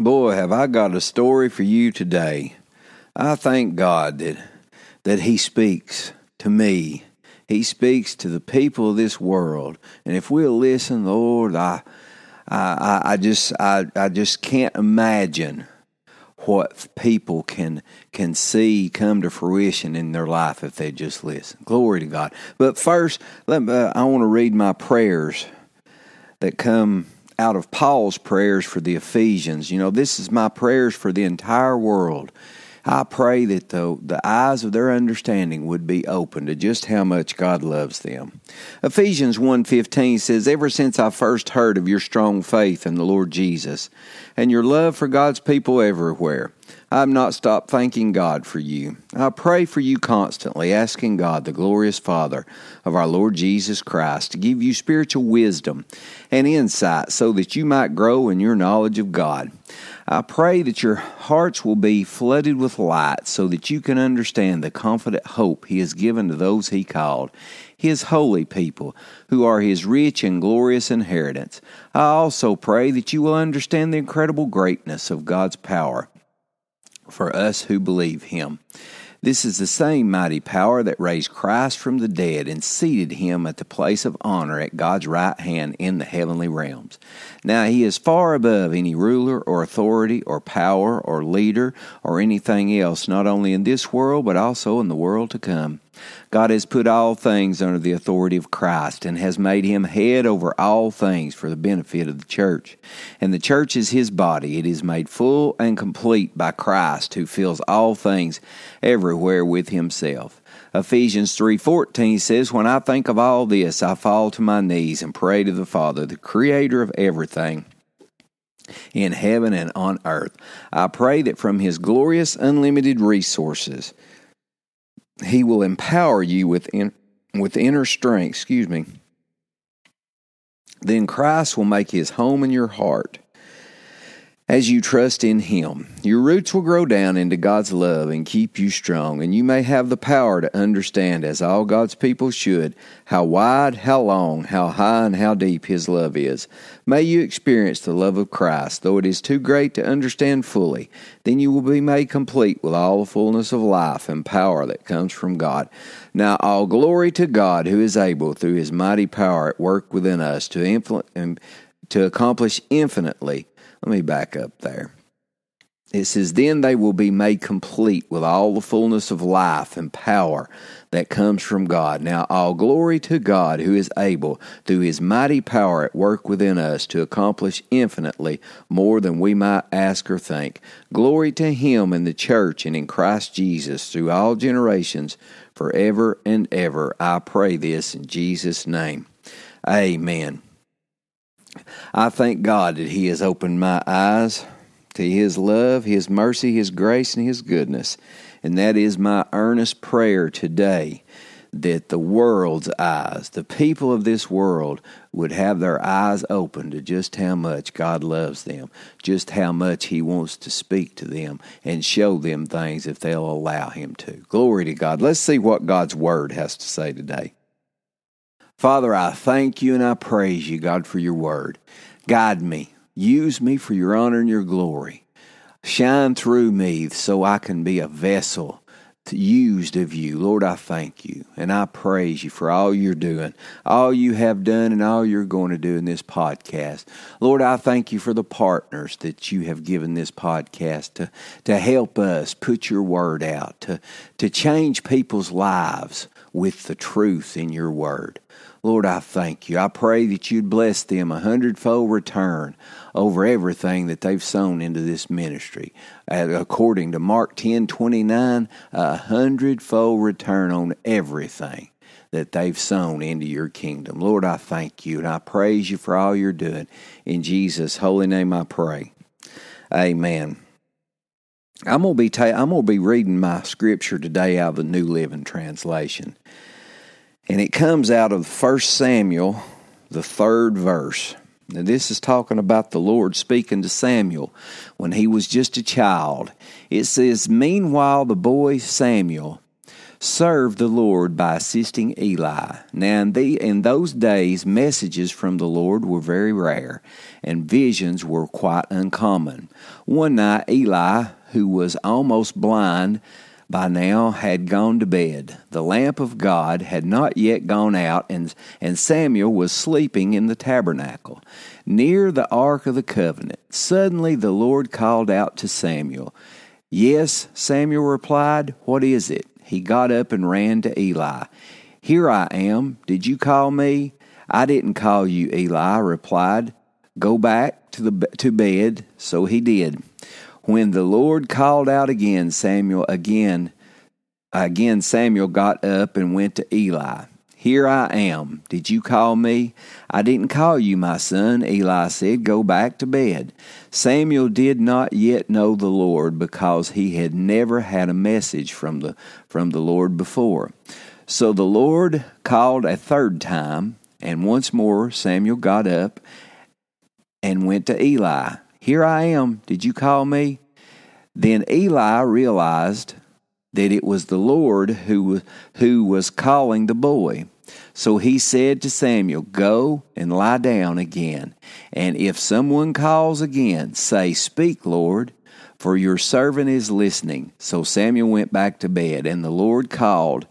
Boy, have I got a story for you today. I thank God that, that He speaks to me. He speaks to the people of this world. And if we'll listen, Lord, I, I, I, just, I, I just can't imagine what people can can see come to fruition in their life if they just listen. Glory to God. But first, let me, uh, I want to read my prayers that come out of Paul's prayers for the Ephesians. You know, this is my prayers for the entire world. I pray that the, the eyes of their understanding would be open to just how much God loves them. Ephesians 1.15 says, Ever since I first heard of your strong faith in the Lord Jesus and your love for God's people everywhere, I have not stopped thanking God for you. I pray for you constantly, asking God, the glorious Father of our Lord Jesus Christ, to give you spiritual wisdom and insight so that you might grow in your knowledge of God. I pray that your hearts will be flooded with light so that you can understand the confident hope He has given to those He called, His holy people, who are His rich and glorious inheritance. I also pray that you will understand the incredible greatness of God's power for us who believe him. This is the same mighty power that raised Christ from the dead and seated him at the place of honor at God's right hand in the heavenly realms. Now he is far above any ruler or authority or power or leader or anything else, not only in this world, but also in the world to come. God has put all things under the authority of Christ and has made him head over all things for the benefit of the church. And the church is his body. It is made full and complete by Christ who fills all things everywhere with himself. Ephesians 3:14 says, "When I think of all this, I fall to my knees and pray to the Father, the creator of everything." in heaven and on earth. I pray that from His glorious, unlimited resources, he will empower you with, in, with inner strength, excuse me. Then Christ will make his home in your heart as you trust in Him. Your roots will grow down into God's love and keep you strong, and you may have the power to understand, as all God's people should, how wide, how long, how high, and how deep His love is. May you experience the love of Christ, though it is too great to understand fully. Then you will be made complete with all the fullness of life and power that comes from God. Now, all glory to God, who is able, through His mighty power at work within us, to To accomplish infinitely let me back up there. It says, Then they will be made complete with all the fullness of life and power that comes from God. Now, all glory to God, who is able, through his mighty power at work within us, to accomplish infinitely more than we might ask or think. Glory to him in the church and in Christ Jesus through all generations, forever and ever. I pray this in Jesus' name. Amen. I thank God that He has opened my eyes to His love, His mercy, His grace, and His goodness. And that is my earnest prayer today that the world's eyes, the people of this world, would have their eyes open to just how much God loves them, just how much He wants to speak to them and show them things if they'll allow Him to. Glory to God. Let's see what God's Word has to say today. Father, I thank you and I praise you, God, for your word. Guide me. Use me for your honor and your glory. Shine through me so I can be a vessel used of you. Lord, I thank you and I praise you for all you're doing, all you have done, and all you're going to do in this podcast. Lord, I thank you for the partners that you have given this podcast to, to help us put your word out, to, to change people's lives with the truth in your word. Lord, I thank you. I pray that you'd bless them a hundredfold return over everything that they've sown into this ministry. according to Mark 10 29, a hundredfold return on everything that they've sown into your kingdom. Lord, I thank you and I praise you for all you're doing. In Jesus' holy name I pray. Amen. I'm gonna be ta- I'm gonna be reading my scripture today out of the New Living Translation. And it comes out of 1 Samuel, the third verse. Now, this is talking about the Lord speaking to Samuel when he was just a child. It says, Meanwhile, the boy Samuel served the Lord by assisting Eli. Now, in, the, in those days, messages from the Lord were very rare, and visions were quite uncommon. One night, Eli, who was almost blind, by now had gone to bed. The lamp of God had not yet gone out, and, and Samuel was sleeping in the tabernacle near the Ark of the Covenant. Suddenly the Lord called out to Samuel. Yes, Samuel replied, What is it? He got up and ran to Eli. Here I am. Did you call me? I didn't call you, Eli replied. Go back to, the, to bed. So he did. When the Lord called out again, Samuel again, again Samuel got up and went to Eli. Here I am. Did you call me? I didn't call you, my son, Eli said. Go back to bed. Samuel did not yet know the Lord because he had never had a message from the, from the Lord before. So the Lord called a third time, and once more Samuel got up and went to Eli. Here I am. Did you call me? Then Eli realized that it was the Lord who, who was calling the boy. So he said to Samuel, Go and lie down again. And if someone calls again, say, Speak, Lord, for your servant is listening. So Samuel went back to bed, and the Lord called,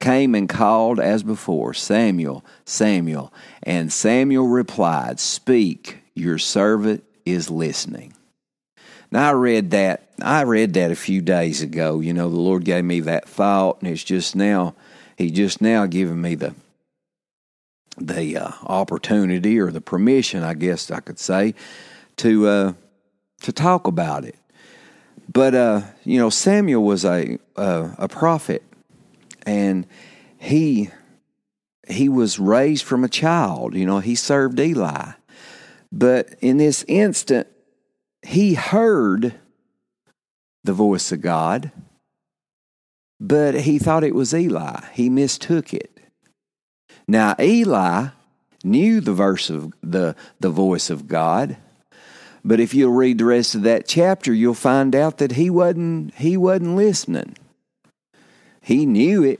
came and called as before, Samuel, Samuel. And Samuel replied, Speak, your servant is listening. Now I read that I read that a few days ago. You know, the Lord gave me that thought, and it's just now He just now giving me the the uh, opportunity or the permission, I guess I could say, to uh, to talk about it. But uh, you know, Samuel was a a prophet, and he he was raised from a child. You know, he served Eli. But in this instant, he heard the voice of God, but he thought it was Eli. He mistook it. Now, Eli knew the verse of the, the voice of God. But if you'll read the rest of that chapter, you'll find out that he wasn't he wasn't listening. He knew it,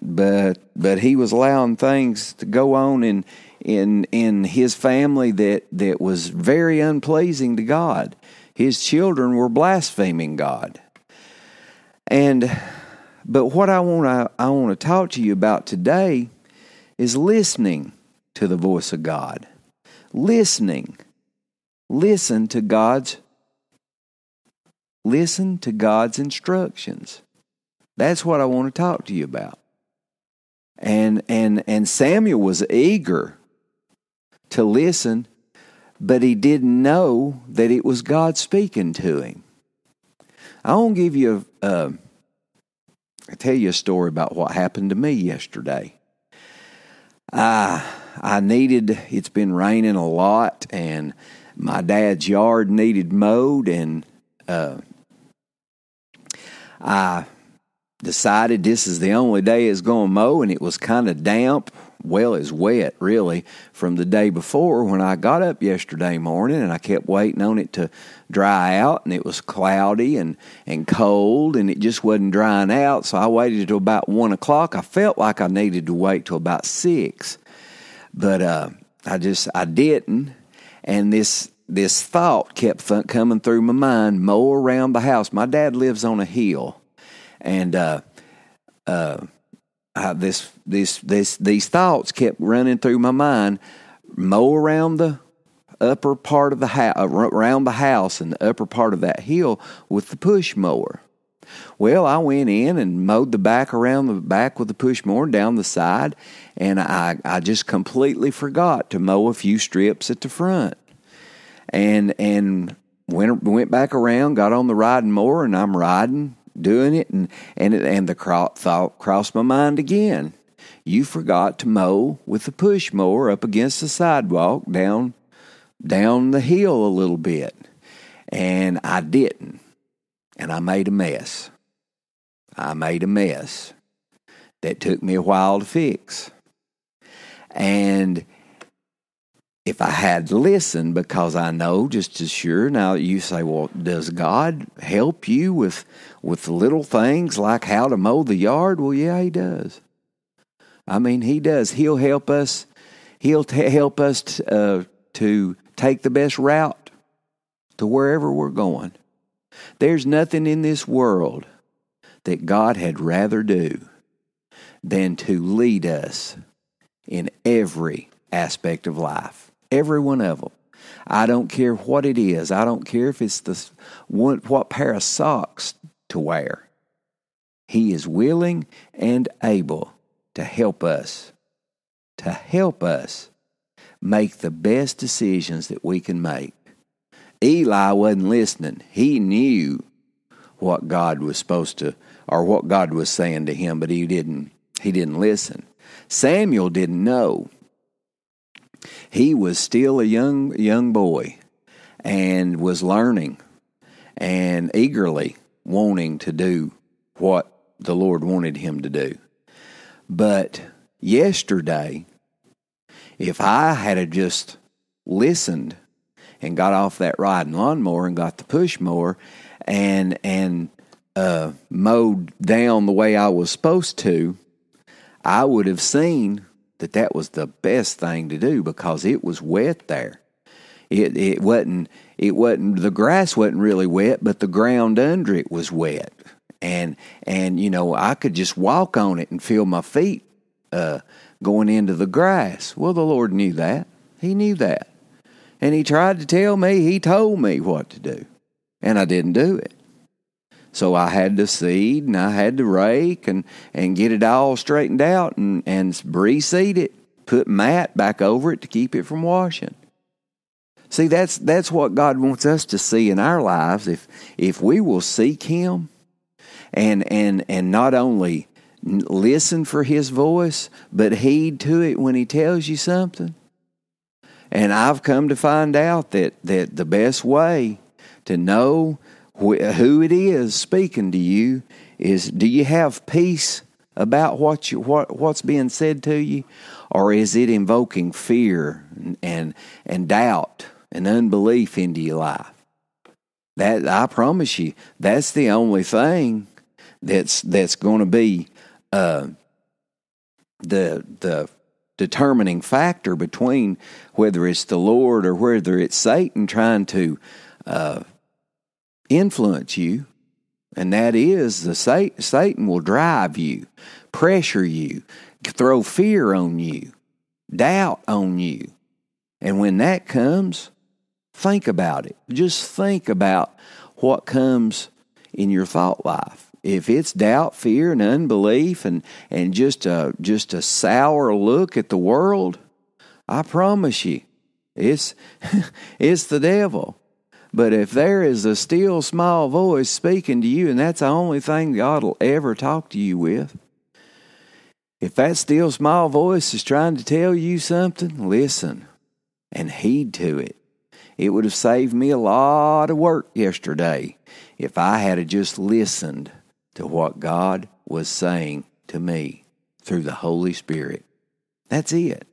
but but he was allowing things to go on in in in his family that that was very unpleasing to God. His children were blaspheming God. And but what I want to I want to talk to you about today is listening to the voice of God. Listening. Listen to God's listen to God's instructions. That's what I want to talk to you about. And and and Samuel was eager to listen, but he didn't know that it was God speaking to him. I won't give you a, uh, I tell you a story about what happened to me yesterday. I I needed it's been raining a lot and my dad's yard needed mowed and uh, I decided this is the only day it's going to mow and it was kind of damp well, it's wet really from the day before when I got up yesterday morning and I kept waiting on it to dry out and it was cloudy and, and cold and it just wasn't drying out. So I waited till about one o'clock. I felt like I needed to wait till about six, but uh, I just, I didn't. And this, this thought kept th- coming through my mind, mow around the house. My dad lives on a hill and, uh, uh, this this this these thoughts kept running through my mind, mow around the upper part of the house, uh, around the house, and the upper part of that hill with the push mower. Well, I went in and mowed the back around the back with the push mower down the side, and I, I just completely forgot to mow a few strips at the front. And and went went back around, got on the riding mower, and I'm riding doing it, and and it, and the thought crossed my mind again. You forgot to mow with the push mower up against the sidewalk down down the hill a little bit, and I didn't, and I made a mess. I made a mess that took me a while to fix, and if I had listened, because I know just as sure. Now you say, well, does God help you with with little things like how to mow the yard? Well, yeah, He does. I mean, He does. He'll help us. He'll t- help us t- uh, to take the best route to wherever we're going. There's nothing in this world that God had rather do than to lead us in every aspect of life. Every one of them. I don't care what it is. I don't care if it's the one, what pair of socks to wear. He is willing and able to help us, to help us make the best decisions that we can make. Eli wasn't listening. He knew what God was supposed to or what God was saying to him, but he didn't he didn't listen. Samuel didn't know. He was still a young young boy and was learning and eagerly wanting to do what the Lord wanted him to do. But yesterday, if I had just listened and got off that riding lawnmower and got the push mower and and uh, mowed down the way I was supposed to, I would have seen that that was the best thing to do because it was wet there. It it wasn't it wasn't the grass wasn't really wet, but the ground under it was wet, and and you know I could just walk on it and feel my feet uh, going into the grass. Well, the Lord knew that. He knew that, and He tried to tell me. He told me what to do, and I didn't do it. So I had to seed and I had to rake and, and get it all straightened out and, and reseed it, put mat back over it to keep it from washing. See, that's, that's what God wants us to see in our lives. If, if we will seek Him and, and, and not only listen for His voice, but heed to it when He tells you something. And I've come to find out that, that the best way to know who it is speaking to you is do you have peace about what you, what what's being said to you or is it invoking fear and and, and doubt and unbelief into your life that I promise you that's the only thing that's that's going to be uh, the the determining factor between whether it's the Lord or whether it's Satan trying to uh, influence you, and that is the Satan will drive you, pressure you, throw fear on you, doubt on you. And when that comes, think about it. Just think about what comes in your thought life. If it's doubt, fear, and unbelief, and, and just a just a sour look at the world, I promise you, it's it's the devil. But if there is a still small voice speaking to you, and that's the only thing God will ever talk to you with, if that still small voice is trying to tell you something, listen and heed to it. It would have saved me a lot of work yesterday if I had just listened to what God was saying to me through the Holy Spirit. That's it.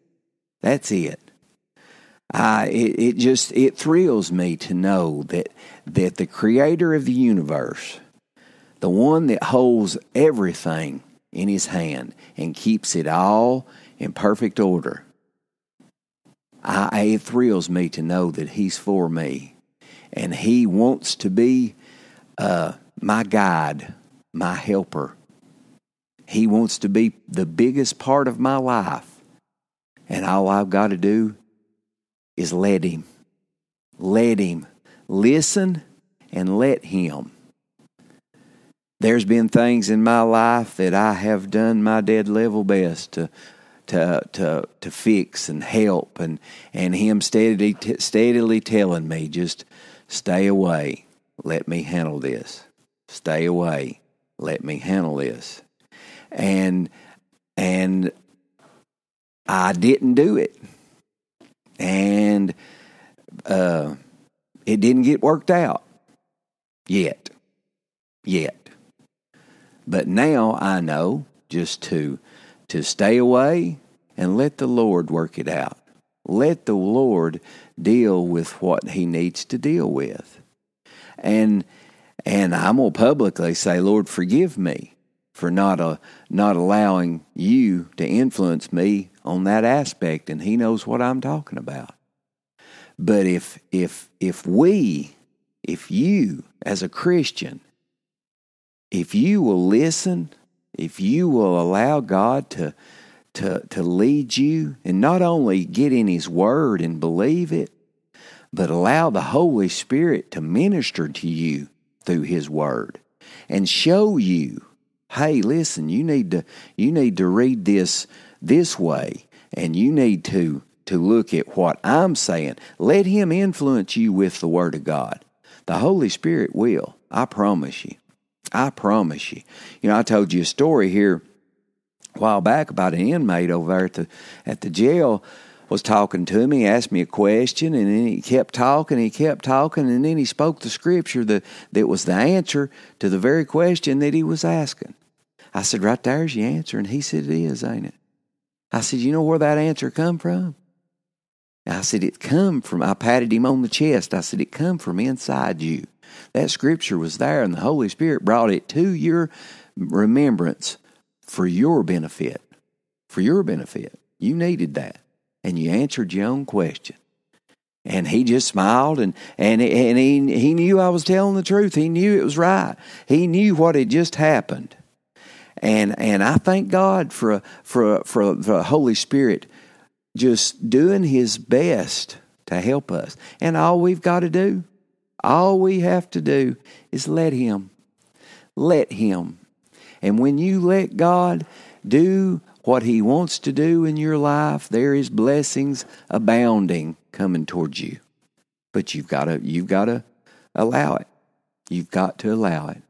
That's it. I, it, it just it thrills me to know that that the creator of the universe, the one that holds everything in his hand and keeps it all in perfect order, I, it thrills me to know that he's for me and he wants to be uh, my guide, my helper. He wants to be the biggest part of my life. And all I've got to do is let Him. Let Him. Listen and let Him. There's been things in my life that I have done my dead level best to to to to fix and help and and him steadily t- steadily telling me just stay away let me handle this stay away let me handle this and and I didn't do it and uh, it didn't get worked out yet. Yet. But now I know just to to stay away and let the Lord work it out. Let the Lord deal with what he needs to deal with. And and I'm gonna publicly say, Lord, forgive me for not a, uh, not allowing you to influence me on that aspect, and he knows what I'm talking about. But if if if we, if you as a Christian, if you will listen, if you will allow God to to to lead you and not only get in his word and believe it, but allow the Holy Spirit to minister to you through his word and show you, hey, listen, you need to you need to read this this way, and you need to to look at what I'm saying. Let him influence you with the word of God. The Holy Spirit will. I promise you. I promise you. You know, I told you a story here a while back about an inmate over there at the at the jail was talking to me, asked me a question, and then he kept talking, he kept talking, and then he spoke the scripture that, that was the answer to the very question that he was asking. I said, Right there's your answer. And he said, It is, ain't it? I said, You know where that answer come from? I said, It come from, I patted him on the chest. I said, It come from inside you. That scripture was there, and the Holy Spirit brought it to your remembrance for your benefit. For your benefit. You needed that. And you answered your own question. And he just smiled, and, and, and he, he knew I was telling the truth. He knew it was right. He knew what had just happened. And, and I thank God for, for, for, the Holy Spirit just doing His best to help us. And all we've got to do, all we have to do is let Him. Let Him. And when you let God do what He wants to do in your life, there is blessings abounding coming towards you. But you've got to, you've got to allow it. You've got to allow it.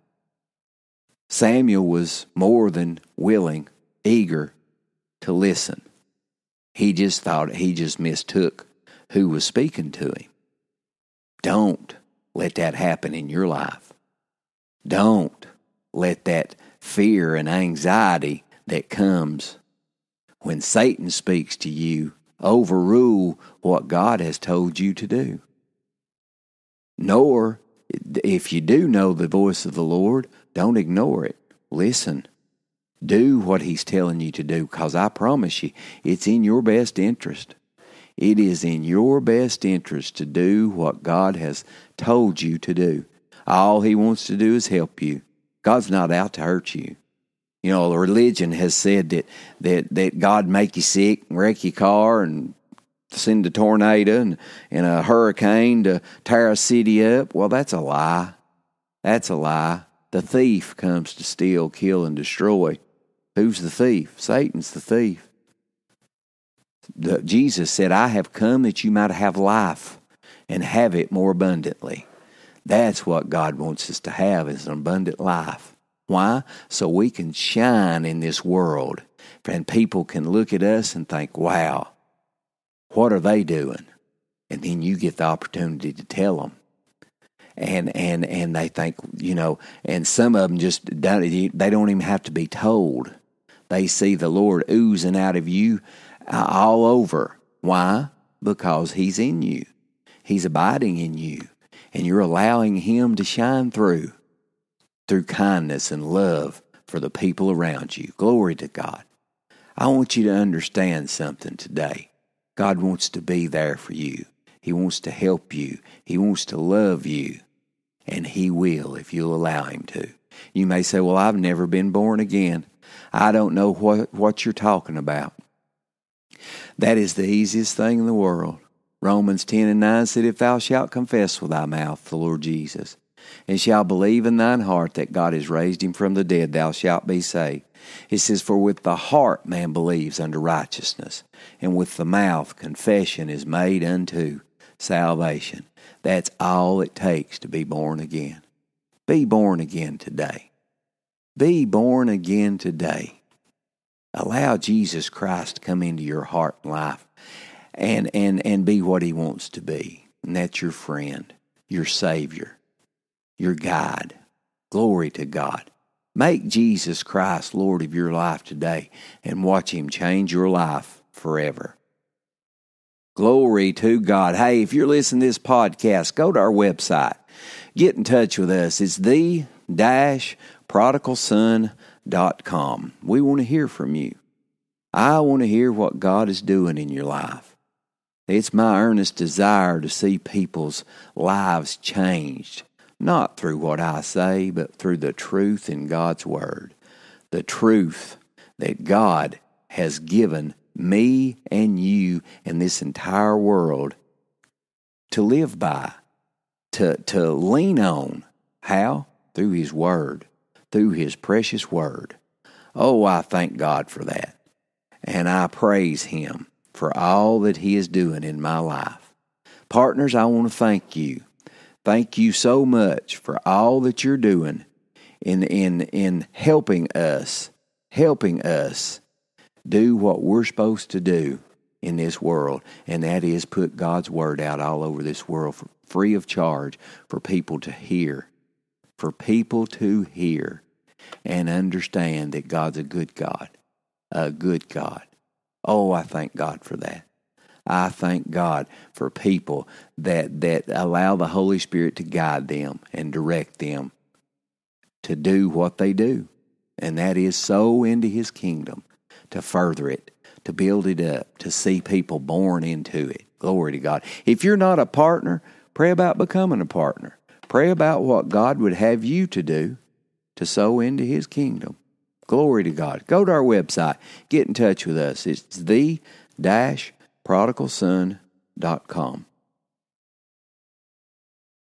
Samuel was more than willing, eager to listen. He just thought he just mistook who was speaking to him. Don't let that happen in your life. Don't let that fear and anxiety that comes when Satan speaks to you overrule what God has told you to do. Nor, if you do know the voice of the Lord, don't ignore it. Listen. Do what he's telling you to do because I promise you, it's in your best interest. It is in your best interest to do what God has told you to do. All he wants to do is help you. God's not out to hurt you. You know, religion has said that, that, that God make you sick and wreck your car and send a tornado and, and a hurricane to tear a city up. Well, that's a lie. That's a lie. The thief comes to steal, kill, and destroy. Who's the thief? Satan's the thief. The, Jesus said, I have come that you might have life and have it more abundantly. That's what God wants us to have is an abundant life. Why? So we can shine in this world. And people can look at us and think, wow, what are they doing? And then you get the opportunity to tell them and and and they think you know, and some of them just don't, they don't even have to be told. They see the Lord oozing out of you uh, all over. Why? Because He's in you. He's abiding in you, and you're allowing Him to shine through through kindness and love for the people around you. Glory to God. I want you to understand something today. God wants to be there for you. He wants to help you. He wants to love you and He will if you'll allow Him to. You may say, Well, I've never been born again. I don't know what, what you're talking about. That is the easiest thing in the world. Romans 10 and 9 said, If thou shalt confess with thy mouth the Lord Jesus, and shalt believe in thine heart that God has raised him from the dead, thou shalt be saved. It says, For with the heart man believes unto righteousness, and with the mouth confession is made unto salvation. That's all it takes to be born again. Be born again today. Be born again today. Allow Jesus Christ to come into your heart and life and, and, and be what he wants to be. And that's your friend, your Savior, your guide. Glory to God. Make Jesus Christ Lord of your life today and watch him change your life forever. Glory to God. Hey, if you're listening to this podcast, go to our website. Get in touch with us. It's the dash prodigalson.com. We want to hear from you. I want to hear what God is doing in your life. It's my earnest desire to see people's lives changed, not through what I say, but through the truth in God's Word, the truth that God has given me and you and this entire world to live by, to, to lean on. How? Through His Word, through His precious Word. Oh, I thank God for that. And I praise Him for all that He is doing in my life. Partners, I want to thank you. Thank you so much for all that you're doing in, in, in helping us, helping us do what we're supposed to do in this world, and that is put God's word out all over this world for, free of charge for people to hear. For people to hear and understand that God's a good God, a good God. Oh, I thank God for that. I thank God for people that, that allow the Holy Spirit to guide them and direct them to do what they do, and that is sow into His kingdom to further it, to build it up, to see people born into it. Glory to God. If you're not a partner, pray about becoming a partner. Pray about what God would have you to do to sow into his kingdom. Glory to God. Go to our website. Get in touch with us. It's the prodigalson.com.